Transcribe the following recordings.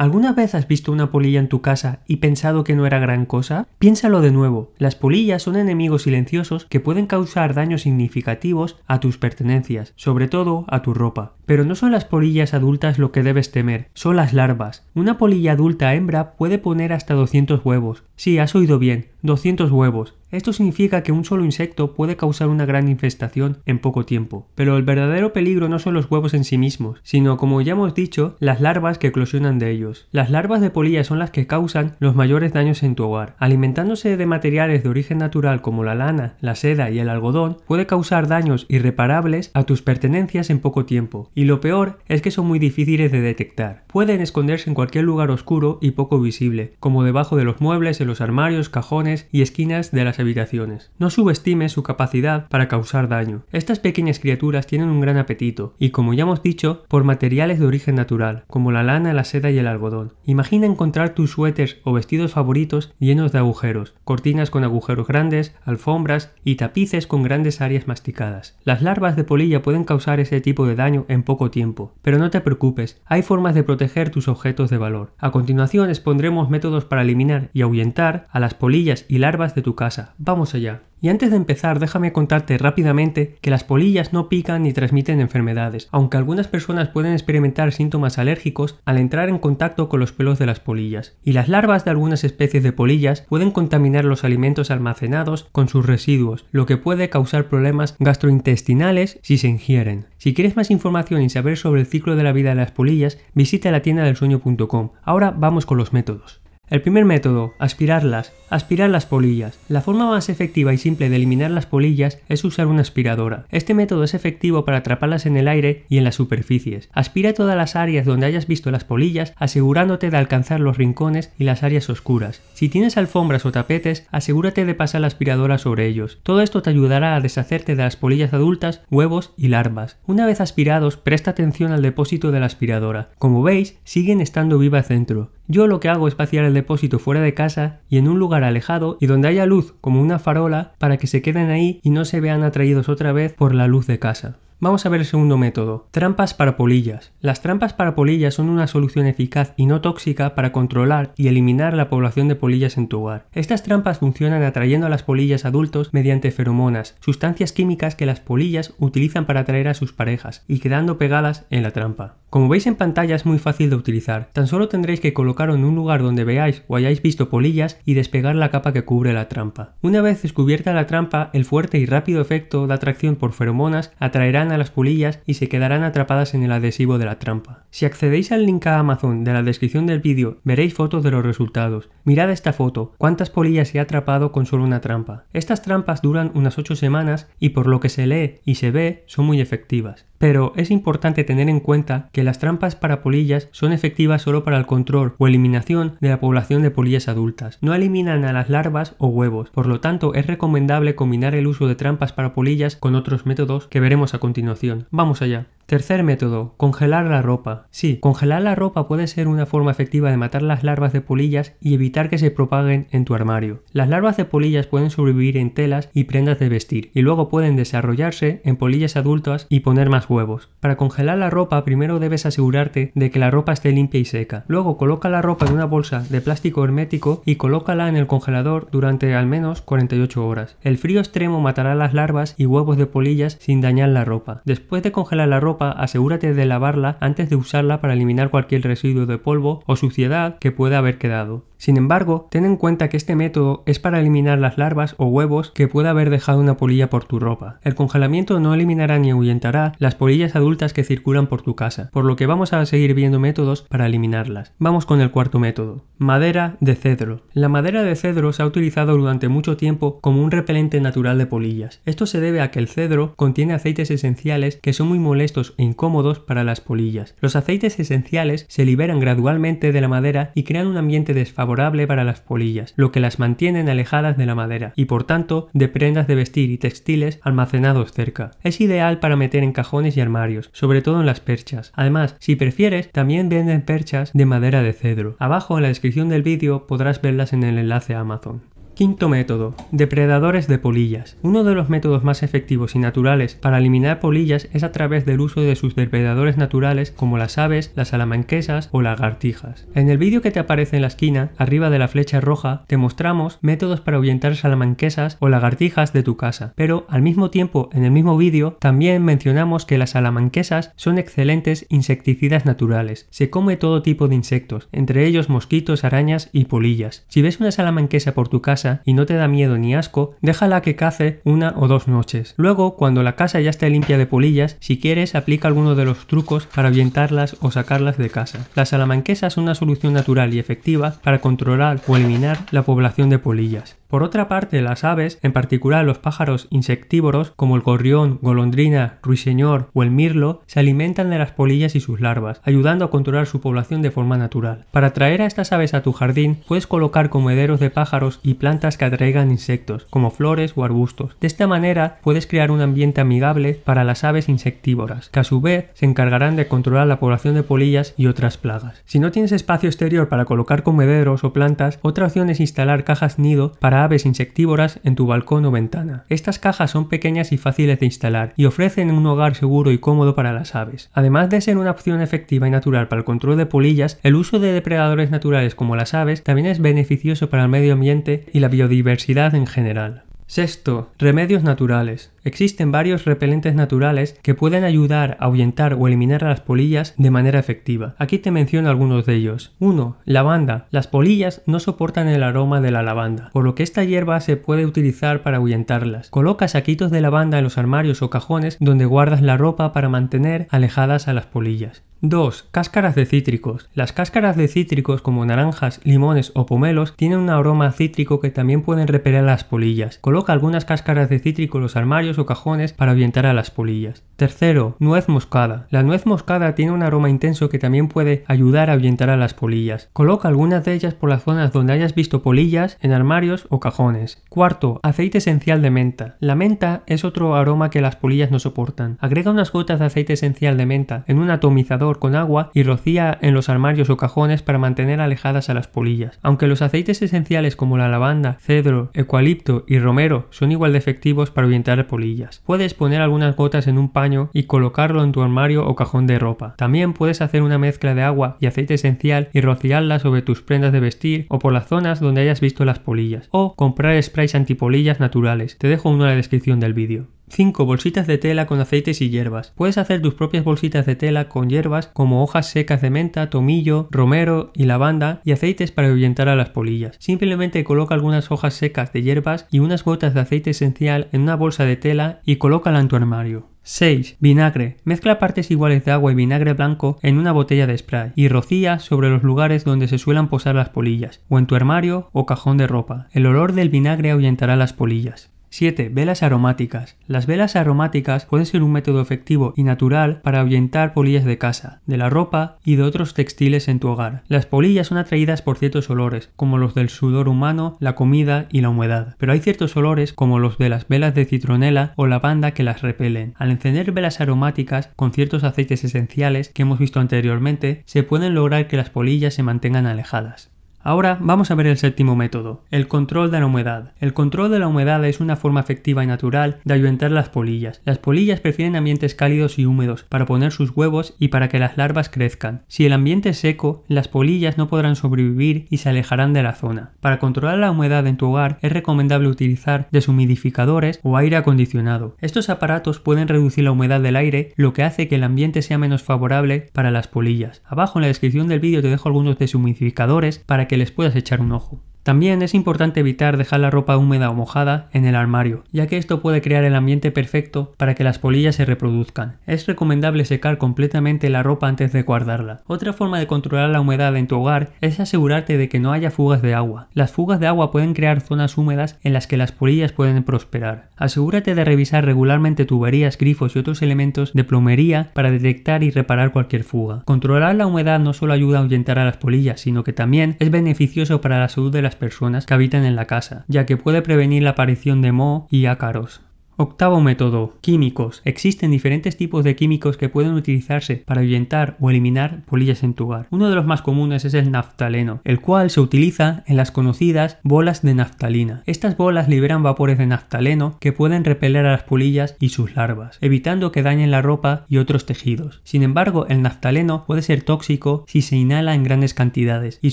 ¿Alguna vez has visto una polilla en tu casa y pensado que no era gran cosa? Piénsalo de nuevo. Las polillas son enemigos silenciosos que pueden causar daños significativos a tus pertenencias, sobre todo a tu ropa. Pero no son las polillas adultas lo que debes temer, son las larvas. Una polilla adulta hembra puede poner hasta 200 huevos. Sí, has oído bien, 200 huevos. Esto significa que un solo insecto puede causar una gran infestación en poco tiempo. Pero el verdadero peligro no son los huevos en sí mismos, sino, como ya hemos dicho, las larvas que eclosionan de ellos. Las larvas de polilla son las que causan los mayores daños en tu hogar. Alimentándose de materiales de origen natural como la lana, la seda y el algodón, puede causar daños irreparables a tus pertenencias en poco tiempo. Y lo peor es que son muy difíciles de detectar. Pueden esconderse en cualquier lugar oscuro y poco visible, como debajo de los muebles, en los armarios, cajones y esquinas de las habitaciones. No subestimes su capacidad para causar daño. Estas pequeñas criaturas tienen un gran apetito, y como ya hemos dicho, por materiales de origen natural, como la lana, la seda y el algodón. Imagina encontrar tus suéteres o vestidos favoritos llenos de agujeros, cortinas con agujeros grandes, alfombras y tapices con grandes áreas masticadas. Las larvas de polilla pueden causar ese tipo de daño en poco tiempo, pero no te preocupes, hay formas de proteger tus objetos de valor. A continuación expondremos métodos para eliminar y ahuyentar a las polillas y larvas de tu casa, vamos allá. Y antes de empezar, déjame contarte rápidamente que las polillas no pican ni transmiten enfermedades, aunque algunas personas pueden experimentar síntomas alérgicos al entrar en contacto con los pelos de las polillas. Y las larvas de algunas especies de polillas pueden contaminar los alimentos almacenados con sus residuos, lo que puede causar problemas gastrointestinales si se ingieren. Si quieres más información y saber sobre el ciclo de la vida de las polillas, visita la tienda del sueño.com. Ahora vamos con los métodos. El primer método, aspirarlas. Aspirar las polillas. La forma más efectiva y simple de eliminar las polillas es usar una aspiradora. Este método es efectivo para atraparlas en el aire y en las superficies. Aspira todas las áreas donde hayas visto las polillas, asegurándote de alcanzar los rincones y las áreas oscuras. Si tienes alfombras o tapetes, asegúrate de pasar la aspiradora sobre ellos. Todo esto te ayudará a deshacerte de las polillas adultas, huevos y larvas. Una vez aspirados, presta atención al depósito de la aspiradora. Como veis, siguen estando vivas dentro. Yo lo que hago es vaciar el depósito fuera de casa y en un lugar alejado y donde haya luz como una farola para que se queden ahí y no se vean atraídos otra vez por la luz de casa. Vamos a ver el segundo método, trampas para polillas. Las trampas para polillas son una solución eficaz y no tóxica para controlar y eliminar la población de polillas en tu hogar. Estas trampas funcionan atrayendo a las polillas adultos mediante feromonas, sustancias químicas que las polillas utilizan para atraer a sus parejas y quedando pegadas en la trampa. Como veis en pantalla es muy fácil de utilizar, tan solo tendréis que colocarlo en un lugar donde veáis o hayáis visto polillas y despegar la capa que cubre la trampa. Una vez descubierta la trampa, el fuerte y rápido efecto de atracción por feromonas atraerán a las polillas y se quedarán atrapadas en el adhesivo de la trampa. Si accedéis al link a Amazon de la descripción del vídeo, veréis fotos de los resultados. Mirad esta foto, cuántas polillas se ha atrapado con solo una trampa. Estas trampas duran unas 8 semanas y por lo que se lee y se ve son muy efectivas. Pero es importante tener en cuenta que las trampas para polillas son efectivas solo para el control o eliminación de la población de polillas adultas. No eliminan a las larvas o huevos, por lo tanto es recomendable combinar el uso de trampas para polillas con otros métodos que veremos a continuación. Vamos allá. Tercer método, congelar la ropa. Sí, congelar la ropa puede ser una forma efectiva de matar las larvas de polillas y evitar que se propaguen en tu armario. Las larvas de polillas pueden sobrevivir en telas y prendas de vestir y luego pueden desarrollarse en polillas adultas y poner más huevos. Para congelar la ropa primero debes asegurarte de que la ropa esté limpia y seca. Luego coloca la ropa en una bolsa de plástico hermético y colócala en el congelador durante al menos 48 horas. El frío extremo matará las larvas y huevos de polillas sin dañar la ropa. Después de congelar la ropa asegúrate de lavarla antes de usarla para eliminar cualquier residuo de polvo o suciedad que pueda haber quedado. Sin embargo, ten en cuenta que este método es para eliminar las larvas o huevos que pueda haber dejado una polilla por tu ropa. El congelamiento no eliminará ni ahuyentará las polillas adultas que circulan por tu casa, por lo que vamos a seguir viendo métodos para eliminarlas. Vamos con el cuarto método. Madera de cedro. La madera de cedro se ha utilizado durante mucho tiempo como un repelente natural de polillas. Esto se debe a que el cedro contiene aceites esenciales que son muy molestos e incómodos para las polillas. Los aceites esenciales se liberan gradualmente de la madera y crean un ambiente desfavorable para las polillas, lo que las mantienen alejadas de la madera y por tanto de prendas de vestir y textiles almacenados cerca. Es ideal para meter en cajones y armarios, sobre todo en las perchas. Además, si prefieres, también venden perchas de madera de cedro. Abajo en la descripción del vídeo podrás verlas en el enlace a Amazon. Quinto método, depredadores de polillas. Uno de los métodos más efectivos y naturales para eliminar polillas es a través del uso de sus depredadores naturales como las aves, las salamanquesas o lagartijas. En el vídeo que te aparece en la esquina, arriba de la flecha roja, te mostramos métodos para ahuyentar salamanquesas o lagartijas de tu casa. Pero al mismo tiempo, en el mismo vídeo, también mencionamos que las salamanquesas son excelentes insecticidas naturales. Se come todo tipo de insectos, entre ellos mosquitos, arañas y polillas. Si ves una salamanquesa por tu casa, y no te da miedo ni asco, déjala que cace una o dos noches. Luego, cuando la casa ya esté limpia de polillas, si quieres aplica alguno de los trucos para avientarlas o sacarlas de casa. La salamanquesa es una solución natural y efectiva para controlar o eliminar la población de polillas. Por otra parte, las aves, en particular los pájaros insectívoros como el gorrión, golondrina, ruiseñor o el mirlo, se alimentan de las polillas y sus larvas, ayudando a controlar su población de forma natural. Para atraer a estas aves a tu jardín, puedes colocar comederos de pájaros y plantas que atraigan insectos, como flores o arbustos. De esta manera, puedes crear un ambiente amigable para las aves insectívoras, que a su vez se encargarán de controlar la población de polillas y otras plagas. Si no tienes espacio exterior para colocar comederos o plantas, otra opción es instalar cajas nido para aves insectívoras en tu balcón o ventana. Estas cajas son pequeñas y fáciles de instalar y ofrecen un hogar seguro y cómodo para las aves. Además de ser una opción efectiva y natural para el control de polillas, el uso de depredadores naturales como las aves también es beneficioso para el medio ambiente y la biodiversidad en general. Sexto, remedios naturales. Existen varios repelentes naturales que pueden ayudar a ahuyentar o eliminar a las polillas de manera efectiva. Aquí te menciono algunos de ellos. 1. Lavanda. Las polillas no soportan el aroma de la lavanda, por lo que esta hierba se puede utilizar para ahuyentarlas. Coloca saquitos de lavanda en los armarios o cajones donde guardas la ropa para mantener alejadas a las polillas. 2. Cáscaras de cítricos. Las cáscaras de cítricos como naranjas, limones o pomelos tienen un aroma cítrico que también pueden repeler las polillas. Coloca algunas cáscaras de cítrico en los armarios o cajones para ahuyentar a las polillas. Tercero, nuez moscada. La nuez moscada tiene un aroma intenso que también puede ayudar a ahuyentar a las polillas. Coloca algunas de ellas por las zonas donde hayas visto polillas, en armarios o cajones. Cuarto, aceite esencial de menta. La menta es otro aroma que las polillas no soportan. Agrega unas gotas de aceite esencial de menta en un atomizador con agua y rocía en los armarios o cajones para mantener alejadas a las polillas. Aunque los aceites esenciales como la lavanda, cedro, eucalipto y romero son igual de efectivos para ahuyentar polillas. Puedes poner algunas gotas en un paño y colocarlo en tu armario o cajón de ropa. También puedes hacer una mezcla de agua y aceite esencial y rociarla sobre tus prendas de vestir o por las zonas donde hayas visto las polillas. O comprar sprays antipolillas naturales. Te dejo uno en la descripción del vídeo. 5 bolsitas de tela con aceites y hierbas. Puedes hacer tus propias bolsitas de tela con hierbas como hojas secas de menta, tomillo, romero y lavanda y aceites para ahuyentar a las polillas. Simplemente coloca algunas hojas secas de hierbas y unas gotas de aceite esencial en una bolsa de tela y colócala en tu armario. 6. Vinagre. Mezcla partes iguales de agua y vinagre blanco en una botella de spray y rocía sobre los lugares donde se suelen posar las polillas, o en tu armario o cajón de ropa. El olor del vinagre ahuyentará las polillas. 7. Velas aromáticas. Las velas aromáticas pueden ser un método efectivo y natural para ahuyentar polillas de casa, de la ropa y de otros textiles en tu hogar. Las polillas son atraídas por ciertos olores, como los del sudor humano, la comida y la humedad. Pero hay ciertos olores, como los de las velas de citronela o lavanda, que las repelen. Al encender velas aromáticas con ciertos aceites esenciales que hemos visto anteriormente, se pueden lograr que las polillas se mantengan alejadas. Ahora vamos a ver el séptimo método, el control de la humedad. El control de la humedad es una forma efectiva y natural de ayuntar las polillas. Las polillas prefieren ambientes cálidos y húmedos para poner sus huevos y para que las larvas crezcan. Si el ambiente es seco, las polillas no podrán sobrevivir y se alejarán de la zona. Para controlar la humedad en tu hogar es recomendable utilizar deshumidificadores o aire acondicionado. Estos aparatos pueden reducir la humedad del aire, lo que hace que el ambiente sea menos favorable para las polillas. Abajo en la descripción del vídeo te dejo algunos deshumidificadores para que que les puedas echar un ojo. También es importante evitar dejar la ropa húmeda o mojada en el armario, ya que esto puede crear el ambiente perfecto para que las polillas se reproduzcan. Es recomendable secar completamente la ropa antes de guardarla. Otra forma de controlar la humedad en tu hogar es asegurarte de que no haya fugas de agua. Las fugas de agua pueden crear zonas húmedas en las que las polillas pueden prosperar. Asegúrate de revisar regularmente tuberías, grifos y otros elementos de plomería para detectar y reparar cualquier fuga. Controlar la humedad no solo ayuda a ahuyentar a las polillas, sino que también es beneficioso para la salud de las personas que habitan en la casa, ya que puede prevenir la aparición de moho y ácaros. Octavo método, químicos. Existen diferentes tipos de químicos que pueden utilizarse para ahuyentar o eliminar polillas en tu hogar. Uno de los más comunes es el naftaleno, el cual se utiliza en las conocidas bolas de naftalina. Estas bolas liberan vapores de naftaleno que pueden repeler a las polillas y sus larvas, evitando que dañen la ropa y otros tejidos. Sin embargo, el naftaleno puede ser tóxico si se inhala en grandes cantidades y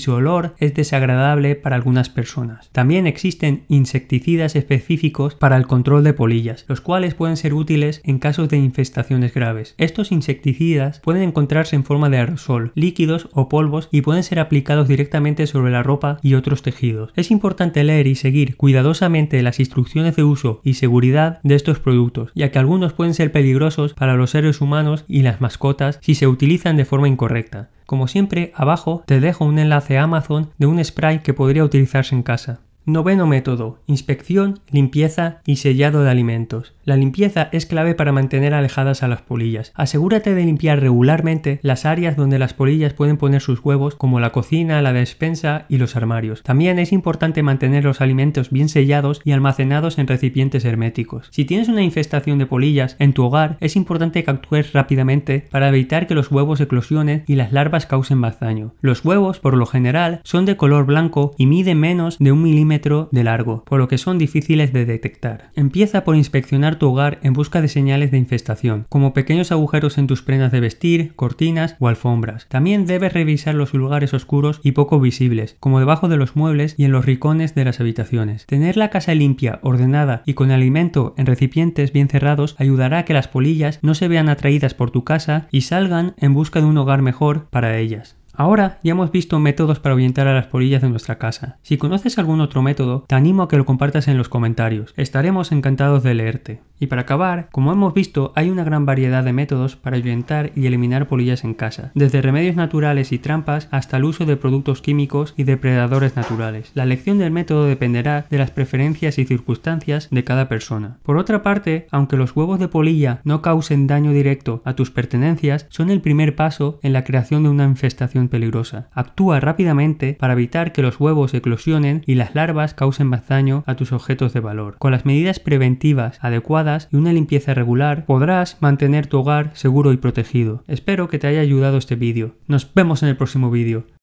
su olor es desagradable para algunas personas. También existen insecticidas específicos para el control de polillas los cuales pueden ser útiles en casos de infestaciones graves. Estos insecticidas pueden encontrarse en forma de aerosol, líquidos o polvos y pueden ser aplicados directamente sobre la ropa y otros tejidos. Es importante leer y seguir cuidadosamente las instrucciones de uso y seguridad de estos productos, ya que algunos pueden ser peligrosos para los seres humanos y las mascotas si se utilizan de forma incorrecta. Como siempre, abajo te dejo un enlace a Amazon de un spray que podría utilizarse en casa. Noveno método, inspección, limpieza y sellado de alimentos. La limpieza es clave para mantener alejadas a las polillas. Asegúrate de limpiar regularmente las áreas donde las polillas pueden poner sus huevos, como la cocina, la despensa y los armarios. También es importante mantener los alimentos bien sellados y almacenados en recipientes herméticos. Si tienes una infestación de polillas en tu hogar, es importante que actúes rápidamente para evitar que los huevos eclosionen y las larvas causen más daño. Los huevos, por lo general, son de color blanco y miden menos de un milímetro de largo, por lo que son difíciles de detectar. Empieza por inspeccionar tu hogar en busca de señales de infestación, como pequeños agujeros en tus prendas de vestir, cortinas o alfombras. También debes revisar los lugares oscuros y poco visibles, como debajo de los muebles y en los rincones de las habitaciones. Tener la casa limpia, ordenada y con alimento en recipientes bien cerrados ayudará a que las polillas no se vean atraídas por tu casa y salgan en busca de un hogar mejor para ellas. Ahora ya hemos visto métodos para ahuyentar a las polillas de nuestra casa. Si conoces algún otro método, te animo a que lo compartas en los comentarios. Estaremos encantados de leerte. Y para acabar, como hemos visto, hay una gran variedad de métodos para ahuyentar y eliminar polillas en casa, desde remedios naturales y trampas hasta el uso de productos químicos y depredadores naturales. La elección del método dependerá de las preferencias y circunstancias de cada persona. Por otra parte, aunque los huevos de polilla no causen daño directo a tus pertenencias, son el primer paso en la creación de una infestación peligrosa. Actúa rápidamente para evitar que los huevos eclosionen y las larvas causen más daño a tus objetos de valor. Con las medidas preventivas adecuadas y una limpieza regular, podrás mantener tu hogar seguro y protegido. Espero que te haya ayudado este vídeo. Nos vemos en el próximo vídeo.